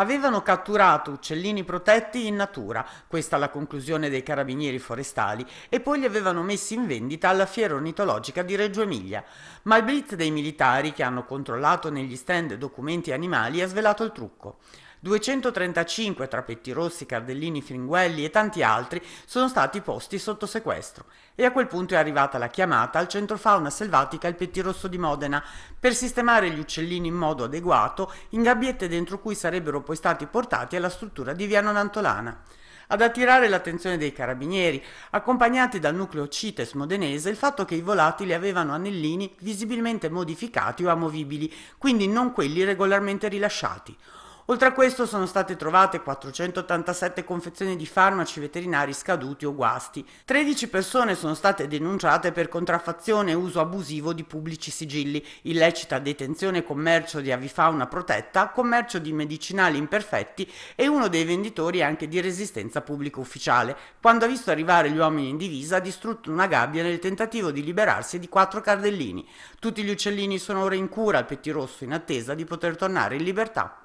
Avevano catturato uccellini protetti in natura, questa la conclusione dei carabinieri forestali, e poi li avevano messi in vendita alla fiera ornitologica di Reggio Emilia. Ma il blitz dei militari che hanno controllato negli stand documenti animali ha svelato il trucco. 235 tra Pettirossi, Cardellini, Fringuelli e tanti altri sono stati posti sotto sequestro e a quel punto è arrivata la chiamata al centro fauna selvatica il Pettirosso di Modena per sistemare gli uccellini in modo adeguato in gabbiette dentro cui sarebbero poi stati portati alla struttura di Via Nonantolana. Ad attirare l'attenzione dei carabinieri, accompagnati dal nucleo CITES modenese, il fatto che i volatili avevano anellini visibilmente modificati o amovibili, quindi non quelli regolarmente rilasciati. Oltre a questo sono state trovate 487 confezioni di farmaci veterinari scaduti o guasti. 13 persone sono state denunciate per contraffazione e uso abusivo di pubblici sigilli, illecita detenzione e commercio di avifauna protetta, commercio di medicinali imperfetti e uno dei venditori anche di resistenza pubblico ufficiale, quando ha visto arrivare gli uomini in divisa ha distrutto una gabbia nel tentativo di liberarsi di quattro cardellini. Tutti gli uccellini sono ora in cura al pettirosso in attesa di poter tornare in libertà.